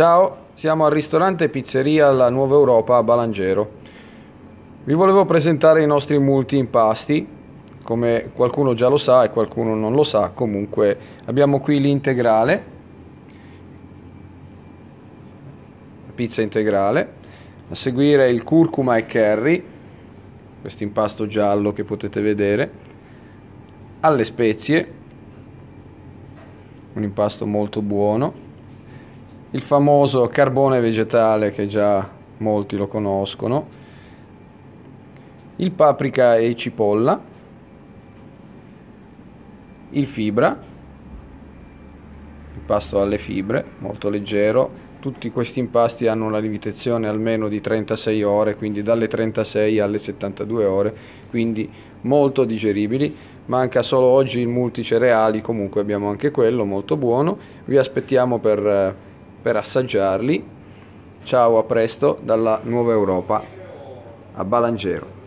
Ciao, siamo al ristorante Pizzeria La Nuova Europa a Balangero. Vi volevo presentare i nostri multi impasti. Come qualcuno già lo sa e qualcuno non lo sa, comunque abbiamo qui l'integrale, la pizza integrale, a seguire il curcuma e curry, questo impasto giallo che potete vedere, alle spezie, un impasto molto buono il famoso carbone vegetale che già molti lo conoscono, il paprika e cipolla, il fibra, impasto alle fibre, molto leggero, tutti questi impasti hanno una lievitazione almeno di 36 ore, quindi dalle 36 alle 72 ore, quindi molto digeribili. Manca solo oggi il multicereali, comunque abbiamo anche quello, molto buono. Vi aspettiamo per eh, per assaggiarli. Ciao, a presto dalla Nuova Europa a Balangero.